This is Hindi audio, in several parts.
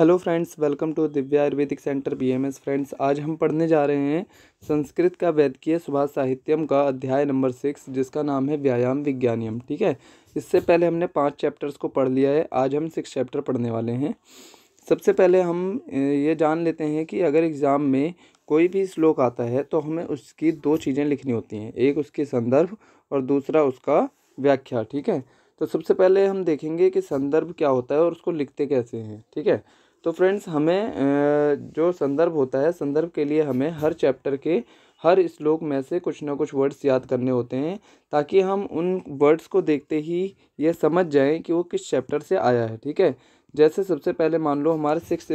hello friends welcome to Divya Ayurvedic centre BAMS friends आज हम पढ़ने जा रहे हैं संस्कृत का वैद्यकीय सुभाष साहित्यम का अध्याय नंबर सिक्स जिसका नाम है व्यायाम विज्ञानियम ठीक है इससे पहले हमने पांच चैप्टर्स को पढ़ लिया है आज हम सिक्स चैप्टर पढ़ने वाले हैं सबसे पहले हम ये जान लेते हैं कि अगर एग्ज़ाम में कोई भी श्लोक आता है तो हमें उसकी दो चीज़ें लिखनी होती हैं एक उसके संदर्भ और दूसरा उसका व्याख्या ठीक है तो सबसे पहले हम देखेंगे कि संदर्भ क्या होता है और उसको लिखते कैसे हैं ठीक है तो फ्रेंड्स हमें जो संदर्भ होता है संदर्भ के लिए हमें हर चैप्टर के हर श्लोक में से कुछ ना कुछ वर्ड्स याद करने होते हैं ताकि हम उन वर्ड्स को देखते ही ये समझ जाएं कि वो किस चैप्टर से आया है ठीक है जैसे सबसे पहले मान लो हमारे सिक्स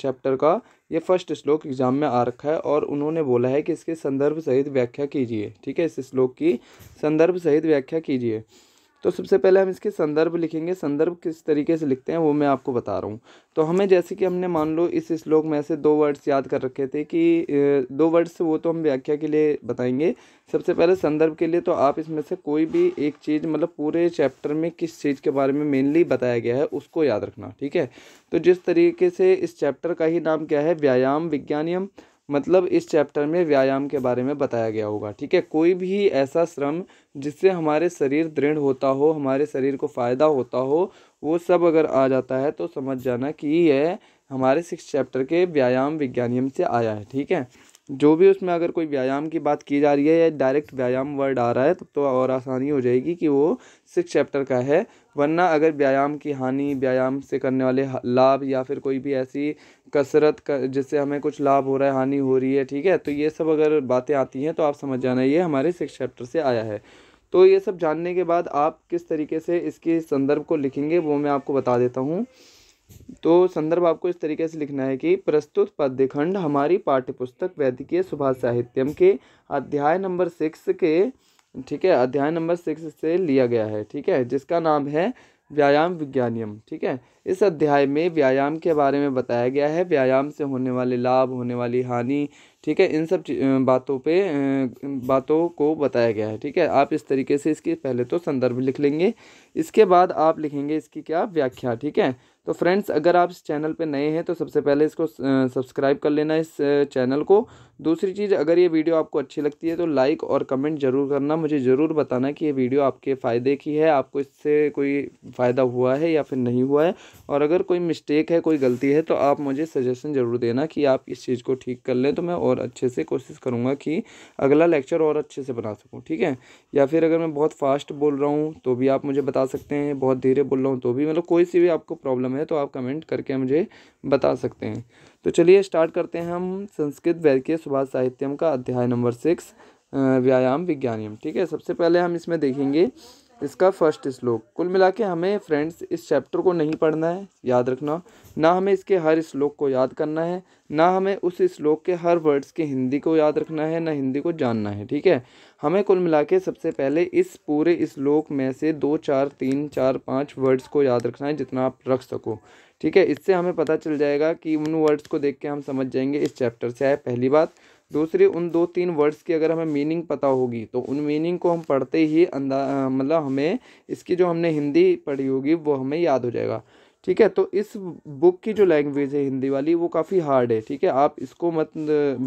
चैप्टर का ये फर्स्ट श्लोक एग्जाम में आ रखा है और उन्होंने बोला है कि इसके संदर्भ सहित व्याख्या कीजिए ठीक है इस श्लोक की संदर्भ सहित व्याख्या कीजिए तो सबसे पहले हम इसके संदर्भ लिखेंगे संदर्भ किस तरीके से लिखते हैं वो मैं आपको बता रहा हूँ तो हमें जैसे कि हमने मान लो इस श्लोक में ऐसे दो वर्ड्स याद कर रखे थे कि दो वर्ड्स वो तो हम व्याख्या के लिए बताएंगे सबसे पहले संदर्भ के लिए तो आप इसमें से कोई भी एक चीज़ मतलब पूरे चैप्टर में किस चीज़ के बारे में मेनली बताया गया है उसको याद रखना ठीक है तो जिस तरीके से इस चैप्टर का ही नाम क्या है व्यायाम विज्ञानियम मतलब इस चैप्टर में व्यायाम के बारे में बताया गया होगा ठीक है कोई भी ऐसा श्रम जिससे हमारे शरीर दृढ़ होता हो हमारे शरीर को फ़ायदा होता हो वो सब अगर आ जाता है तो समझ जाना कि यह हमारे सिक्स चैप्टर के व्यायाम विज्ञानियम से आया है ठीक है जो भी उसमें अगर कोई व्यायाम की बात की जा रही है या डायरेक्ट व्यायाम वर्ड आ रहा है तो और आसानी हो जाएगी कि वो सिक्स चैप्टर का है वरना अगर व्यायाम की हानि व्यायाम से करने वाले लाभ या फिर कोई भी ऐसी कसरत कर जिससे हमें कुछ लाभ हो रहा है हानि हो रही है ठीक है तो ये सब अगर बातें आती हैं तो आप समझ जाना ये हमारे सिक्स चैप्टर से आया है तो ये सब जानने के बाद आप किस तरीके से इसके संदर्भ को लिखेंगे वो मैं आपको बता देता हूँ तो संदर्भ आपको इस तरीके से लिखना है कि प्रस्तुत पद्यखंड हमारी पाठ्यपुस्तक वैदिकीय सुभाष साहित्यम के अध्याय नंबर सिक्स के ठीक है अध्याय नंबर सिक्स से लिया गया है ठीक है जिसका नाम है व्यायाम विज्ञानियम ठीक है इस अध्याय में व्यायाम के बारे में बताया गया है व्यायाम से होने वाले लाभ होने वाली हानि ठीक है इन सब बातों पे बातों को बताया गया है ठीक है आप इस तरीके से इसकी पहले तो संदर्भ लिख लेंगे इसके बाद आप लिखेंगे इसकी क्या व्याख्या ठीक है तो फ्रेंड्स अगर आप इस चैनल पे नए हैं तो सबसे पहले इसको सब्सक्राइब कर लेना इस चैनल को दूसरी चीज़ अगर ये वीडियो आपको अच्छी लगती है तो लाइक और कमेंट ज़रूर करना मुझे ज़रूर बताना कि ये वीडियो आपके फ़ायदे की है आपको इससे कोई फ़ायदा हुआ है या फिर नहीं हुआ है और अगर कोई मिस्टेक है कोई गलती है तो आप मुझे सजेशन ज़रूर देना कि आप इस चीज़ को ठीक कर लें तो मैं और अच्छे से कोशिश करूँगा कि अगला लेक्चर और अच्छे से बना सकूँ ठीक है या फिर अगर मैं बहुत फास्ट बोल रहा हूँ तो भी आप मुझे बता सकते हैं बहुत धीरे बोल रहा हूँ तो भी मतलब कोई सी भी आपको प्रॉब्लम है तो आप कमेंट करके मुझे बता सकते हैं तो चलिए स्टार्ट करते हैं हम संस्कृत वैद्य सुभाष साहित्यम का अध्याय नंबर सिक्स व्यायाम विज्ञानियम ठीक है सबसे पहले हम इसमें देखेंगे इसका फर्स्ट श्लोक कुल मिला के हमें फ्रेंड्स इस चैप्टर को नहीं पढ़ना है याद रखना ना हमें इसके हर श्लोक को याद करना है ना हमें उस श्लोक के हर वर्ड्स के हिंदी को याद रखना है ना हिंदी को जानना है ठीक है हमें कुल मिला के सबसे पहले इस पूरे श्लोक में से दो चार तीन चार पाँच वर्ड्स को याद रखना है जितना आप रख सको ठीक है इससे हमें पता चल जाएगा कि उन वर्ड्स को देख के हम समझ जाएंगे इस चैप्टर से आए पहली बात दूसरी उन दो तीन वर्ड्स की अगर हमें मीनिंग पता होगी तो उन मीनिंग को हम पढ़ते ही अंदा मतलब हमें इसकी जो हमने हिंदी पढ़ी होगी वो हमें याद हो जाएगा ठीक है तो इस बुक की जो लैंग्वेज है हिंदी वाली वो काफ़ी हार्ड है ठीक है आप इसको मत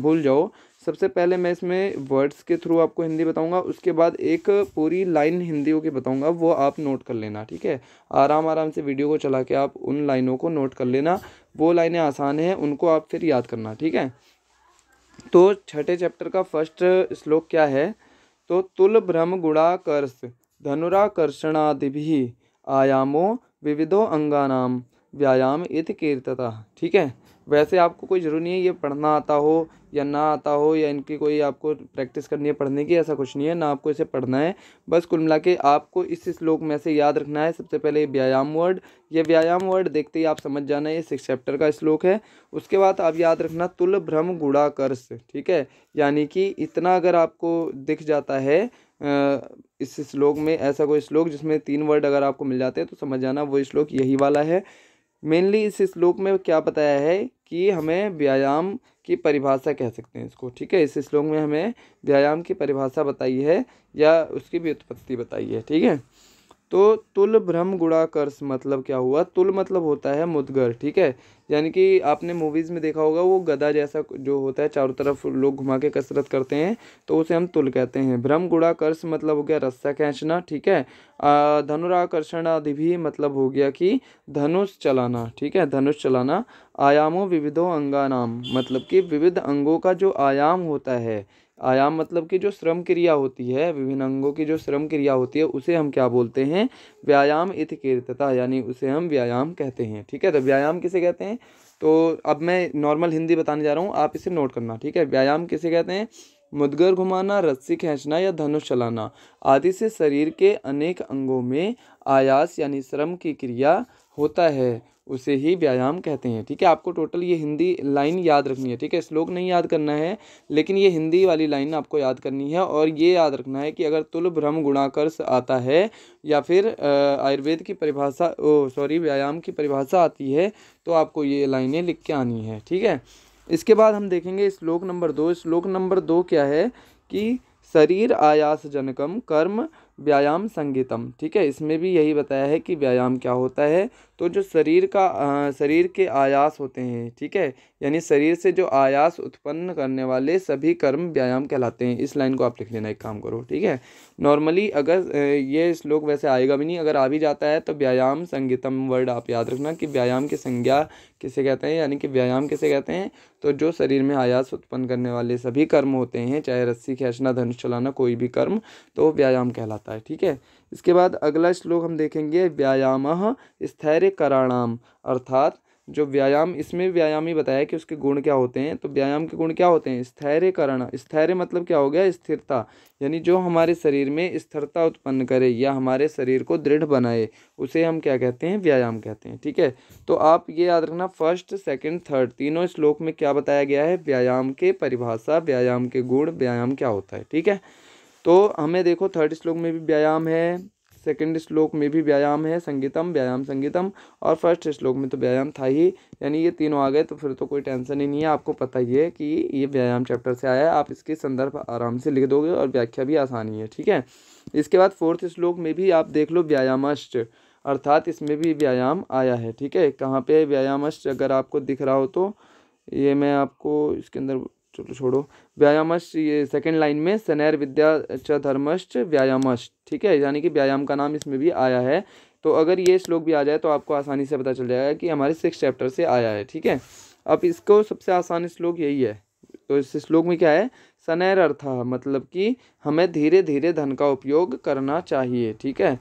भूल जाओ सबसे पहले मैं इसमें वर्ड्स के थ्रू आपको हिंदी बताऊंगा उसके बाद एक पूरी लाइन हिंदी की बताऊंगा वो आप नोट कर लेना ठीक है आराम आराम से वीडियो को चला के आप उन लाइनों को नोट कर लेना वो लाइनें आसान हैं उनको आप फिर याद करना ठीक है तो छठे चैप्टर का फर्स्ट श्लोक क्या है तो तुल ब्रह्म गुणाकर्ष धनुराकर्षणादि भी आयामों विविधो अंगानाम व्यायाम इत कीर्तता ठीक है वैसे आपको कोई ज़रूरी नहीं है ये पढ़ना आता हो या ना आता हो या इनकी कोई आपको प्रैक्टिस करनी है पढ़ने की ऐसा कुछ नहीं है ना आपको इसे पढ़ना है बस कुल मिला के आपको इस श्लोक में से याद रखना है सबसे पहले व्यायाम वर्ड ये व्यायाम वर्ड देखते ही आप समझ जाना है ये सिक्स चैप्टर का श्लोक है उसके बाद आप याद रखना तुल भ्रम गुड़ाकर्ष ठीक है यानी कि इतना अगर आपको दिख जाता है इस श्लोक में ऐसा कोई श्लोक जिसमें तीन वर्ड अगर आपको मिल जाते हैं तो समझ जाना वो श्लोक यही वाला है मेनली इस श्लोक में क्या बताया है कि हमें व्यायाम की परिभाषा कह सकते हैं इसको ठीक है इस श्लोक में हमें व्यायाम की परिभाषा बताई है या उसकी भी उत्पत्ति बताई है ठीक है तो तुल भ्रम गुणाकर्ष मतलब क्या हुआ तुल मतलब होता है मुदगर ठीक है यानी कि आपने मूवीज़ में देखा होगा वो गदा जैसा जो होता है चारों तरफ लोग घुमा के कसरत करते हैं तो उसे हम तुल कहते हैं भ्रम गुड़ा मतलब हो गया रस्सा खींचना ठीक है धनुराकर्षण आदि भी मतलब हो गया कि धनुष चलाना ठीक है धनुष चलाना आयामों विविधों अंगानाम मतलब कि विविध अंगों का जो आयाम होता है आयाम मतलब कि जो श्रम क्रिया होती है विभिन्न अंगों की जो श्रम क्रिया होती है उसे हम क्या बोलते हैं व्यायाम इथ कीर्तता यानी उसे हम व्यायाम कहते हैं ठीक है तो व्यायाम किसे कहते हैं तो अब मैं नॉर्मल हिंदी बताने जा रहा हूँ आप इसे नोट करना ठीक है व्यायाम किसे कहते हैं मुदगर घुमाना रस्सी खींचना या धनुष चलाना आदि से शरीर के अनेक अंगों में आयास यानी श्रम की क्रिया होता है उसे ही व्यायाम कहते हैं ठीक है आपको टोटल ये हिंदी लाइन याद रखनी है ठीक है श्लोक नहीं याद करना है लेकिन ये हिंदी वाली लाइन आपको याद करनी है और ये याद रखना है कि अगर तुल भ्रम गुणाकर्ष आता है या फिर आयुर्वेद की परिभाषा ओ सॉरी व्यायाम की परिभाषा आती है तो आपको ये लाइनें लिख के आनी है ठीक है इसके बाद हम देखेंगे श्लोक नंबर दो श्लोक नंबर दो क्या है कि शरीर आयास जनकम कर्म व्यायाम संगीतम ठीक है इसमें भी यही बताया है कि व्यायाम क्या होता है तो जो शरीर का आ, शरीर के आयास होते हैं ठीक है यानी शरीर से जो आयास उत्पन्न करने वाले सभी कर्म व्यायाम कहलाते हैं इस लाइन को आप लिख लेना एक काम करो ठीक है नॉर्मली अगर ये श्लोक वैसे आएगा भी नहीं अगर आ भी जाता है तो व्यायाम संगीतम वर्ड आप याद रखना कि व्यायाम की संज्ञा किसे कहते हैं यानी कि व्यायाम किसे कहते हैं तो जो शरीर में आयास उत्पन्न करने वाले सभी कर्म होते हैं चाहे रस्सी खींचना धनुष चलाना कोई भी कर्म तो व्यायाम कहलाता है सकता है ठीक है इसके बाद अगला श्लोक हम देखेंगे व्यायाम स्थैर्य कराणाम अर्थात जो व्यायाम इसमें व्यायाम ही बताया कि उसके गुण क्या होते हैं तो व्यायाम के गुण क्या होते हैं स्थैर्य करण स्थैर्य मतलब क्या हो गया स्थिरता यानी जो हमारे शरीर में स्थिरता उत्पन्न करे या हमारे शरीर को दृढ़ बनाए उसे हम क्या कहते हैं व्यायाम कहते हैं ठीक है तो आप ये याद रखना फर्स्ट सेकेंड थर्ड तीनों श्लोक में क्या बताया गया है व्यायाम के परिभाषा व्यायाम के गुण व्यायाम क्या होता है ठीक है तो हमें देखो थर्ड श्लोक में भी व्यायाम है सेकंड श्लोक में भी व्यायाम है संगीतम व्यायाम संगीतम और फर्स्ट श्लोक में तो व्यायाम था ही यानी ये तीनों आ गए तो फिर तो कोई टेंशन ही नहीं है आपको पता ही है कि ये व्यायाम चैप्टर से आया है आप इसके संदर्भ आराम से लिख दोगे और व्याख्या भी आसानी है ठीक है इसके बाद फोर्थ श्लोक में भी आप देख लो व्यायामष्ट अर्थात इसमें भी व्यायाम आया है ठीक है कहाँ पर व्यायामष्ट अगर आपको दिख रहा हो तो ये मैं आपको इसके अंदर चलो छोड़ो व्यायामश ये सेकेंड लाइन में सनैर विद्या च धर्मश्च व्यायामश ठीक है यानी कि व्यायाम का नाम इसमें भी आया है तो अगर ये श्लोक भी आ जाए तो आपको आसानी से पता चल जाएगा कि हमारे सिक्स चैप्टर से आया है ठीक है अब इसको सबसे आसान श्लोक यही है तो इस श्लोक में क्या है सनैर अर्थ मतलब कि हमें धीरे धीरे धन का उपयोग करना चाहिए ठीक है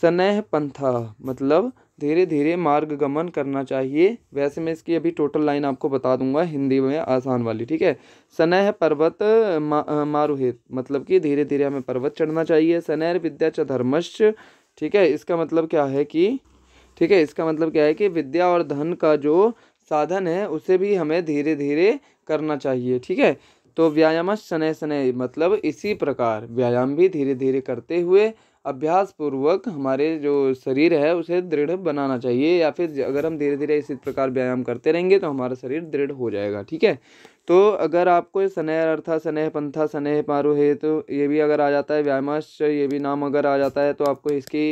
स्नेह पंथा मतलब धीरे धीरे मार्ग गमन करना चाहिए वैसे मैं इसकी अभी टोटल लाइन आपको बता दूंगा हिंदी में आसान वाली ठीक है सनह पर्वत मा, मारुहित मतलब कि धीरे धीरे हमें पर्वत चढ़ना चाहिए सनैर विद्या च धर्मश्च ठीक है इसका मतलब क्या है कि ठीक है इसका मतलब क्या है कि विद्या और धन का जो साधन है उसे भी हमें धीरे धीरे करना चाहिए ठीक है तो व्यायाम शनय शनय मतलब इसी प्रकार व्यायाम भी धीरे धीरे करते हुए अभ्यास पूर्वक हमारे जो शरीर है उसे दृढ़ बनाना चाहिए या फिर अगर हम धीरे धीरे इसी प्रकार व्यायाम करते रहेंगे तो हमारा शरीर दृढ़ हो जाएगा ठीक है तो अगर आपको स्नेह अर्था स्नेह पंथा स्नेह पारु है तो ये भी अगर आ जाता है व्यायामाश ये भी नाम अगर आ जाता है तो आपको इसकी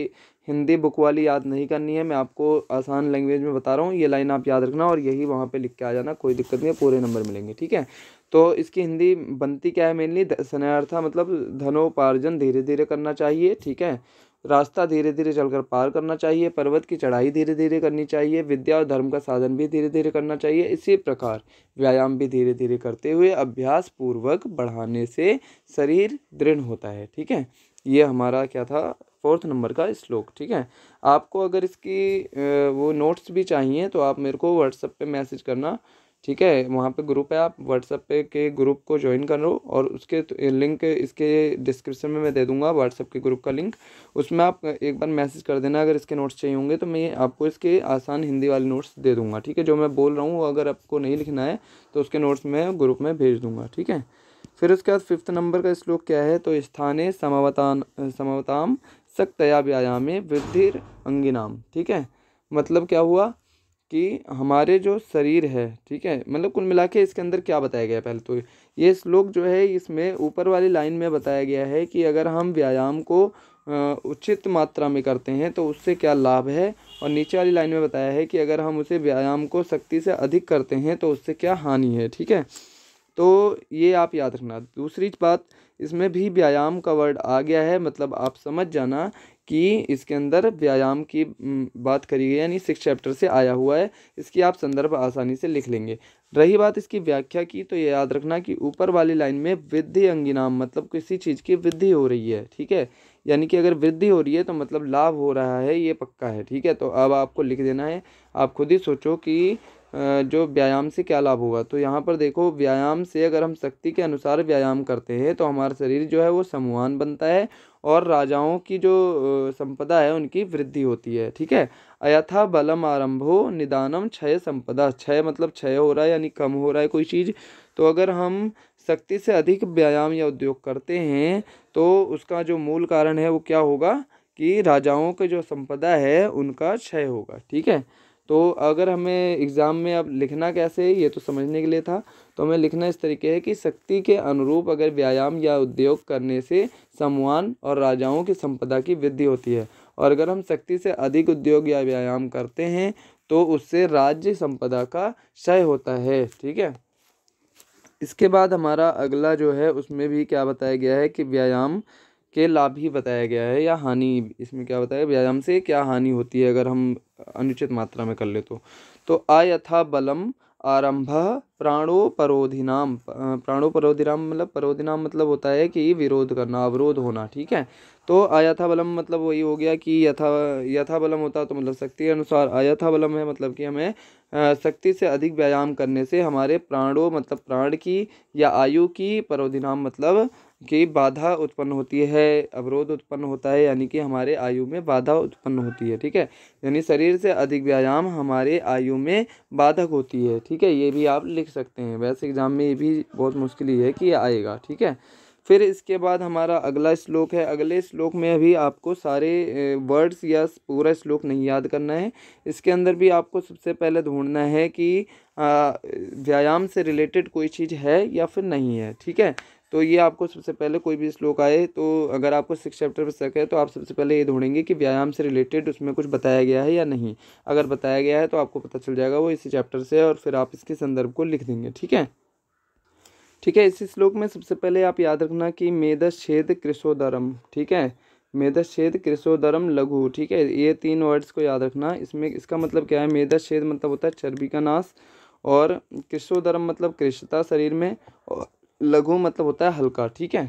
हिंदी बुक वाली याद नहीं करनी है मैं आपको आसान लैंग्वेज में बता रहा हूँ ये लाइन आप याद रखना और यही वहाँ पे लिख के आ जाना कोई दिक्कत नहीं है पूरे नंबर मिलेंगे ठीक है तो इसकी हिंदी बनती क्या है मेनली स्नेहार्था मतलब धनोपार्जन धीरे धीरे करना चाहिए ठीक है रास्ता धीरे धीरे चलकर पार करना चाहिए पर्वत की चढ़ाई धीरे धीरे करनी चाहिए विद्या और धर्म का साधन भी धीरे धीरे करना चाहिए इसी प्रकार व्यायाम भी धीरे धीरे करते हुए अभ्यास पूर्वक बढ़ाने से शरीर दृढ़ होता है ठीक है ये हमारा क्या था फोर्थ नंबर का श्लोक ठीक है आपको अगर इसकी वो नोट्स भी चाहिए तो आप मेरे को व्हाट्सएप पे मैसेज करना ठीक है वहाँ पे ग्रुप है आप व्हाट्सएप पे के ग्रुप को ज्वाइन कर लो और उसके लिंक तो, इसके डिस्क्रिप्शन में मैं दे दूँगा व्हाट्सएप के ग्रुप का लिंक उसमें आप एक बार मैसेज कर देना अगर इसके नोट्स चाहिए होंगे तो मैं आपको इसके आसान हिंदी वाले नोट्स दे दूँगा ठीक है जो मैं बोल रहा हूँ वो अगर आपको नहीं लिखना है तो उसके नोट्स मैं ग्रुप में भेज दूँगा ठीक है फिर उसके बाद फिफ्थ नंबर का श्लोक क्या है तो स्थाने समवतान समावताम सक्तया व्यायामे वृद्धि अंगिनाम ठीक है मतलब क्या हुआ कि हमारे जो शरीर है ठीक है मतलब कुल मिला के इसके अंदर क्या बताया गया पहले तो ये श्लोक जो है इसमें ऊपर वाली लाइन में बताया गया है कि अगर हम व्यायाम को उचित मात्रा में करते हैं तो उससे क्या लाभ है और नीचे वाली लाइन में बताया है कि अगर हम उसे व्यायाम को सख्ती से अधिक करते हैं तो उससे क्या हानि है ठीक है तो ये आप याद रखना दूसरी बात इसमें भी व्यायाम का वर्ड आ गया है मतलब आप समझ जाना कि इसके अंदर व्यायाम की बात करी गई यानी सिक्स चैप्टर से आया हुआ है इसकी आप संदर्भ आसानी से लिख लेंगे रही बात इसकी व्याख्या की तो ये याद रखना कि ऊपर वाली लाइन में वृद्धि अंगिनाम मतलब किसी चीज़ की वृद्धि हो रही है ठीक है यानी कि अगर वृद्धि हो रही है तो मतलब लाभ हो रहा है ये पक्का है ठीक है तो अब आपको लिख देना है आप खुद ही सोचो कि जो व्यायाम से क्या लाभ होगा तो यहाँ पर देखो व्यायाम से अगर हम शक्ति के अनुसार व्यायाम करते हैं तो हमारा शरीर जो है वो समूहान बनता है और राजाओं की जो संपदा है उनकी वृद्धि होती है ठीक है अयथा बलम आरंभो निदानम क्षय संपदा क्षय मतलब क्षय हो रहा है यानी कम हो रहा है कोई चीज़ तो अगर हम शक्ति से अधिक व्यायाम या उद्योग करते हैं तो उसका जो मूल कारण है वो क्या होगा कि राजाओं के जो संपदा है उनका क्षय होगा ठीक है तो अगर हमें एग्ज़ाम में अब लिखना कैसे है ये तो समझने के लिए था तो हमें लिखना इस तरीके है कि शक्ति के अनुरूप अगर व्यायाम या उद्योग करने से सम्मान और राजाओं की संपदा की वृद्धि होती है और अगर हम शक्ति से अधिक उद्योग या व्यायाम करते हैं तो उससे राज्य संपदा का क्षय होता है ठीक है इसके बाद हमारा अगला जो है उसमें भी क्या बताया गया है कि व्यायाम के लाभ ही बताया गया है या हानि इसमें क्या बताया व्यायाम से क्या हानि होती है अगर हम अनुचित मात्रा में कर ले तो, तो अयथा बलम आरंभ प्राणोपरोधिनाम प्राणोपरोधिनाम मतलब परोधिनाम मतलब होता है कि विरोध करना अवरोध होना ठीक है तो अयथा बलम मतलब वही हो गया कि यथा यथा बलम होता तो मतलब शक्ति के अनुसार अयथा बलम है मतलब कि हमें शक्ति से अधिक व्यायाम करने से हमारे प्राणों मतलब प्राण की या आयु की परोधिनाम मतलब कि बाधा उत्पन्न होती है अवरोध उत्पन्न होता है यानी कि हमारे आयु में बाधा उत्पन्न होती है ठीक है यानी शरीर से अधिक व्यायाम हमारे आयु में बाधक होती है ठीक है ये भी आप लिख सकते हैं वैसे एग्ज़ाम में ये भी बहुत मुश्किल ही है कि आएगा ठीक है फिर इसके बाद हमारा अगला श्लोक है अगले श्लोक में अभी आपको सारे वर्ड्स या पूरा श्लोक नहीं याद करना है इसके अंदर भी आपको सबसे पहले ढूंढना है कि व्यायाम से रिलेटेड कोई चीज़ है या फिर नहीं है ठीक है तो ये आपको सबसे पहले कोई भी श्लोक आए तो अगर आपको सिक्स चैप्टर पर शक है तो आप सबसे पहले ये ढूंढेंगे कि व्यायाम से रिलेटेड उसमें कुछ बताया गया है या नहीं अगर बताया गया है तो आपको पता चल जाएगा वो इसी चैप्टर से और फिर आप इसके संदर्भ को लिख देंगे ठीक है ठीक है इसी श्लोक में सबसे पहले आप याद रखना कि मेदस छेद कृषोदरम ठीक है छेद कृषोदरम लघु ठीक है ये तीन वर्ड्स को याद रखना इसमें इसका मतलब क्या है छेद मतलब होता है चर्बी का नाश और कृषोदरम मतलब कृषता शरीर में और लघु मतलब होता है हल्का ठीक है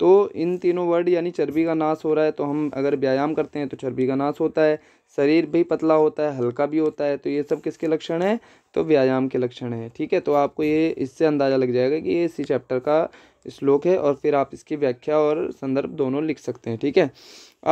तो इन तीनों वर्ड यानी चर्बी का नाश हो रहा है तो हम अगर व्यायाम करते हैं तो चर्बी का नाश होता है शरीर भी पतला होता है हल्का भी होता है तो ये सब किसके लक्षण हैं तो व्यायाम के लक्षण हैं ठीक है तो आपको ये इससे अंदाज़ा लग जाएगा कि ये इसी चैप्टर का श्लोक है और फिर आप इसकी व्याख्या और संदर्भ दोनों लिख सकते हैं ठीक है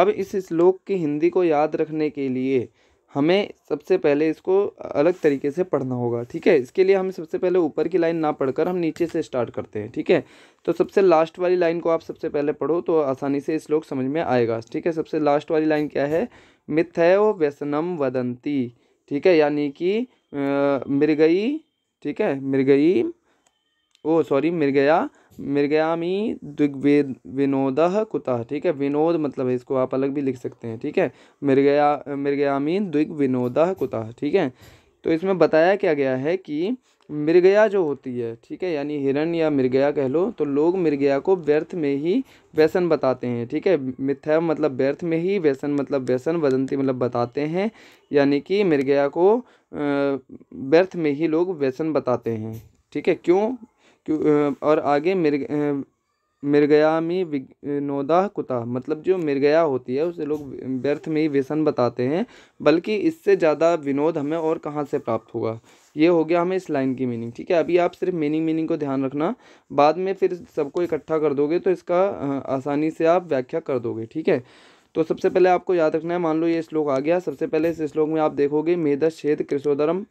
अब इस श्लोक की हिंदी को याद रखने के लिए हमें सबसे पहले इसको अलग तरीके से पढ़ना होगा ठीक है इसके लिए हमें सबसे पहले ऊपर की लाइन ना पढ़कर हम नीचे से स्टार्ट करते हैं ठीक है तो सबसे लास्ट वाली लाइन को आप सबसे पहले पढ़ो तो आसानी से श्लोक समझ में आएगा ठीक है सबसे लास्ट वाली लाइन क्या है मिथयो व्यसनम वदंती ठीक है यानी कि मृगई ठीक है मृगई ओ सॉरी मृगया मृगयामी दिग्वेद विनोद कुतः ठीक है विनोद मतलब है इसको आप अलग भी लिख सकते हैं ठीक है मृगया मृगयामी विनोद कुतः ठीक है तो इसमें बताया क्या गया है कि मृगया जो होती है ठीक है यानी हिरण या मृगया कह लो तो लोग मृगया को व्यर्थ में ही व्यसन बताते हैं ठीक है मिथ्या मतलब व्यर्थ में ही व्यसन मतलब व्यसन वदंती मतलब बताते हैं यानी कि मृगया को व्यर्थ में ही लोग व्यसन बताते हैं ठीक है क्यों और आगे मृग में विनोदा कुता मतलब जो मृगया होती है उसे लोग व्यर्थ में ही व्यसन बताते हैं बल्कि इससे ज़्यादा विनोद हमें और कहाँ से प्राप्त होगा ये हो गया हमें इस लाइन की मीनिंग ठीक है अभी आप सिर्फ मीनिंग मीनिंग को ध्यान रखना बाद में फिर सबको इकट्ठा कर दोगे तो इसका आसानी से आप व्याख्या कर दोगे ठीक है तो सबसे पहले आपको याद रखना है मान लो ये श्लोक आ गया सबसे पहले इस श्लोक में आप देखोगे मेधा छेद कृषोधरम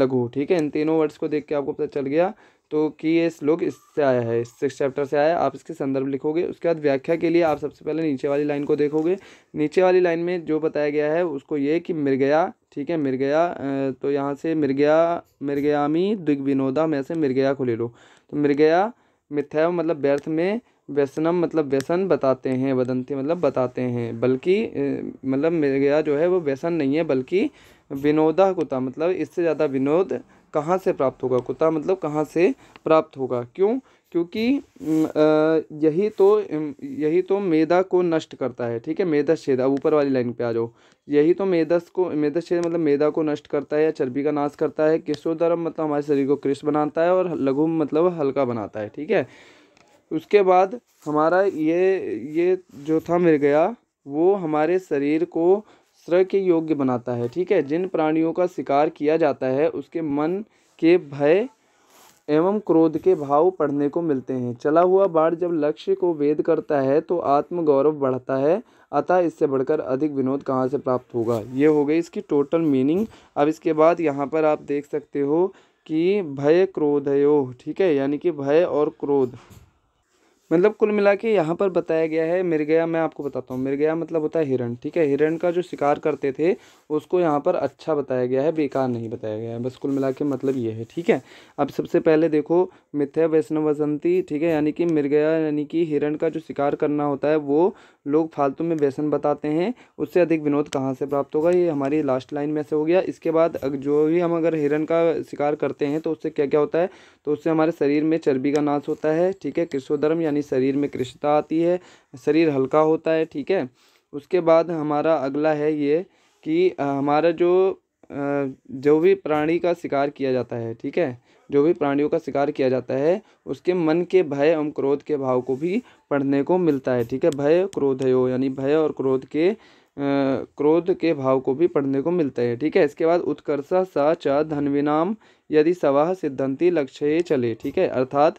लघु ठीक है इन तीनों वर्ड्स को देख के आपको पता चल गया तो कि ये श्लोक इससे आया है सिक्स चैप्टर से आया है आप इसके संदर्भ लिखोगे उसके बाद व्याख्या के लिए आप सबसे पहले नीचे वाली लाइन को देखोगे नीचे वाली लाइन में जो बताया गया है उसको ये कि मृगया ठीक है मृगया तो यहाँ से मृगया मृगयामी दिग्विनोदा में से मृगया को ले लो तो मृगया मिथ्या मतलब व्यर्थ में व्यसनम मतलब व्यसन बताते हैं वदंती मतलब बताते हैं बल्कि मतलब मृगया जो है वो व्यसन नहीं है बल्कि विनोदा कुता मतलब इससे ज़्यादा विनोद कहाँ से प्राप्त होगा कुत्ता मतलब कहाँ से प्राप्त होगा क्यों क्योंकि यही तो यही तो मेदा को नष्ट करता है ठीक है मेदा छेद अब ऊपर वाली लाइन पे आ जाओ यही तो मेदस को मेदस छेद मतलब मेदा को नष्ट करता है या चर्बी का नाश करता है केशोधर्म मतलब हमारे शरीर को कृष्ण बनाता है और लघु मतलब हल्का बनाता है ठीक है उसके बाद हमारा ये ये जो था मिल गया वो हमारे शरीर को श्रय के योग्य बनाता है ठीक है जिन प्राणियों का शिकार किया जाता है उसके मन के भय एवं क्रोध के भाव पढ़ने को मिलते हैं चला हुआ बाढ़ जब लक्ष्य को वेद करता है तो आत्मगौरव बढ़ता है अतः इससे बढ़कर अधिक विनोद कहाँ से प्राप्त होगा ये हो गई इसकी टोटल मीनिंग अब इसके बाद यहाँ पर आप देख सकते हो कि भय क्रोधयो ठीक है यानी कि भय और क्रोध मतलब कुल मिला के यहाँ पर बताया गया है मिर्गया मैं आपको बताता हूँ मिर्गया मतलब होता है हिरण ठीक है हिरण का जो शिकार करते थे उसको यहाँ पर अच्छा बताया गया है बेकार नहीं बताया गया है बस कुल मिला के मतलब ये है ठीक है अब सबसे पहले देखो मिथ्या वैष्णव वसंती ठीक है यानी कि मिर्गया यानी कि हिरण का जो शिकार करना होता है वो लोग फालतू में व्यसन बताते हैं उससे अधिक विनोद कहाँ से प्राप्त होगा ये हमारी लास्ट लाइन में से हो गया इसके बाद जो भी हम अगर हिरण का शिकार करते हैं तो उससे क्या क्या होता है तो उससे हमारे शरीर में चर्बी का नाश होता है ठीक है कृषोधर्म यानी यानी शरीर में कृष्णता आती है शरीर हल्का होता है ठीक है उसके बाद हमारा अगला है ये कि हमारा जो जो भी प्राणी का शिकार किया जाता है ठीक है जो भी प्राणियों का शिकार किया जाता है उसके मन के भय एवं क्रोध के भाव को भी पढ़ने को मिलता है ठीक है भय क्रोध है यानी भय और क्रोध के क्रोध के भाव को भी पढ़ने को मिलता है ठीक है इसके बाद उत्कर्षा सा च धनविनाम यदि सवाह सिद्धांति लक्ष्य चले ठीक है अर्थात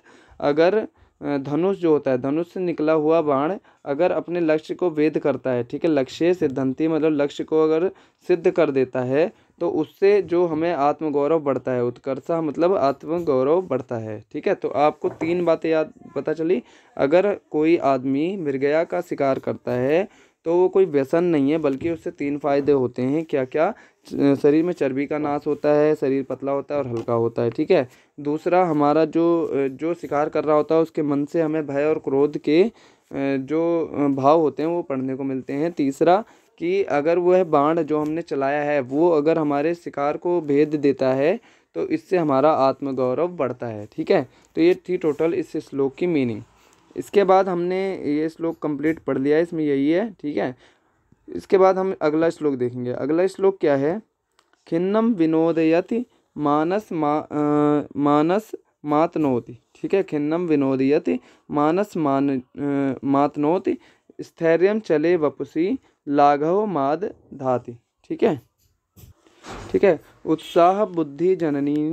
अगर धनुष जो होता है धनुष से निकला हुआ बाण अगर अपने लक्ष्य को वेद करता है ठीक है लक्ष्य सिद्धंती मतलब लक्ष्य को अगर सिद्ध कर देता है तो उससे जो हमें आत्मगौरव बढ़ता है उत्कर्षा मतलब आत्मगौरव बढ़ता है ठीक है तो आपको तीन बातें याद पता चली अगर कोई आदमी मृगया का शिकार करता है तो वो कोई व्यसन नहीं है बल्कि उससे तीन फायदे होते हैं क्या क्या शरीर में चर्बी का नाश होता है शरीर पतला होता है और हल्का होता है ठीक है दूसरा हमारा जो जो शिकार कर रहा होता है उसके मन से हमें भय और क्रोध के जो भाव होते हैं वो पढ़ने को मिलते हैं तीसरा कि अगर वह बाण जो हमने चलाया है वो अगर हमारे शिकार को भेद देता है तो इससे हमारा आत्मगौरव बढ़ता है ठीक है तो ये थी टोटल इस श्लोक की मीनिंग इसके बाद हमने ये श्लोक कंप्लीट पढ़ लिया है इसमें यही है ठीक है इसके बाद हम अगला श्लोक देखेंगे अगला श्लोक क्या है खिन्नम विनोदयति मानस मा आ, मानस मातनोति ठीक है खिन्नम विनोदयति मानस मान आ, मातनोति स्थैर्य चले वपुसी लाघव माद धाति ठीक है ठीक है उत्साह बुद्धि जननी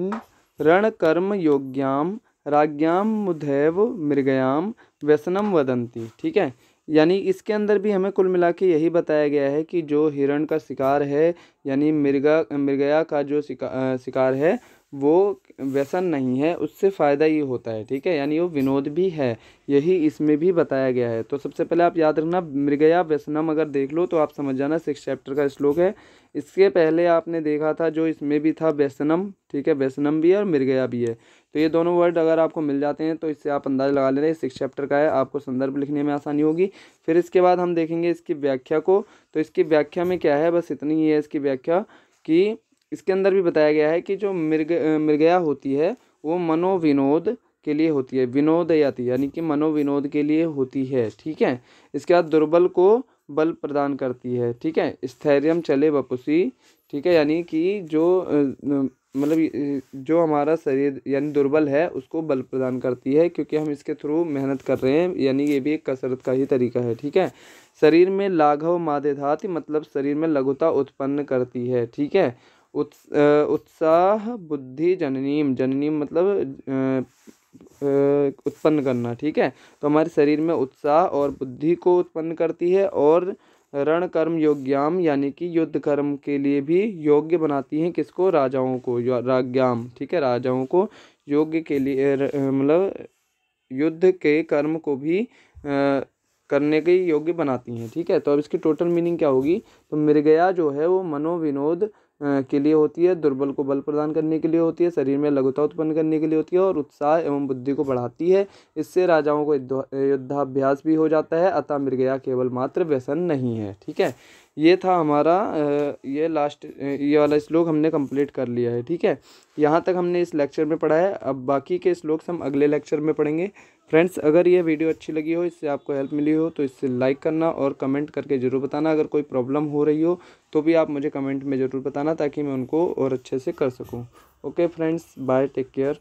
रण कर्म योग्याम राज्ञाम मुधैव मृगयाम व्यसनम वदंती ठीक है यानी इसके अंदर भी हमें कुल मिला के यही बताया गया है कि जो हिरण का शिकार है यानी मृगा मृगया का जो शिकार शिकार है वो व्यसन नहीं है उससे फ़ायदा ये होता है ठीक है यानी वो विनोद भी है यही इसमें भी बताया गया है तो सबसे पहले आप याद रखना मृगया व्यसनम अगर देख लो तो आप समझ जाना सिक्स चैप्टर का श्लोक है इसके पहले आपने देखा था जो इसमें भी था व्यसनम ठीक है व्यसनम भी है और मृगया भी है तो ये दोनों वर्ड अगर आपको मिल जाते हैं तो इससे आप अंदाज़ लगा ले रहे हैं सिक्स चैप्टर का है आपको संदर्भ लिखने में आसानी होगी फिर इसके बाद हम देखेंगे इसकी व्याख्या को तो इसकी व्याख्या में क्या है बस इतनी ही है इसकी व्याख्या कि इसके अंदर भी बताया गया है कि जो मृग मृगया होती है वो मनोविनोद के लिए होती है विनोदयति यानी कि मनोविनोद के लिए होती है ठीक है इसके बाद दुर्बल को बल प्रदान करती है ठीक है स्थैर्यम चले बपुसी ठीक है यानी कि जो मतलब जो हमारा शरीर यानी दुर्बल है उसको बल प्रदान करती है क्योंकि हम इसके थ्रू मेहनत कर रहे हैं यानी ये भी एक कसरत का ही तरीका है ठीक है शरीर में लाघव मादे धात मतलब शरीर में लघुता उत्पन्न करती है ठीक है उत्स उत्साह बुद्धि जननीम जननीम मतलब उत्पन्न करना ठीक है तो हमारे शरीर में उत्साह और बुद्धि को उत्पन्न करती है और रण कर्म योग्याम यानी कि युद्ध कर्म के लिए भी योग्य बनाती हैं किसको राजाओं को राज्ञाम ठीक है राजाओं को योग्य के लिए मतलब युद्ध के कर्म को भी आ, करने के योग्य बनाती हैं ठीक है तो अब इसकी टोटल मीनिंग क्या होगी तो मृगया जो है वो मनोविनोद के लिए होती है दुर्बल को बल प्रदान करने के लिए होती है शरीर में लघुता उत्पन्न करने के लिए होती है और उत्साह एवं बुद्धि को बढ़ाती है इससे राजाओं को युद्धाभ्यास भी हो जाता है अतः मृगया केवल मात्र व्यसन नहीं है ठीक है ये था हमारा ये लास्ट ये वाला श्लोक हमने कंप्लीट कर लिया है ठीक है यहाँ तक हमने इस लेक्चर में पढ़ा है अब बाकी के श्लोक्स हम अगले लेक्चर में पढ़ेंगे फ्रेंड्स अगर ये वीडियो अच्छी लगी हो इससे आपको हेल्प मिली हो तो इससे लाइक करना और कमेंट करके ज़रूर बताना अगर कोई प्रॉब्लम हो रही हो तो भी आप मुझे कमेंट में ज़रूर बताना ताकि मैं उनको और अच्छे से कर सकूँ okay friends bye take care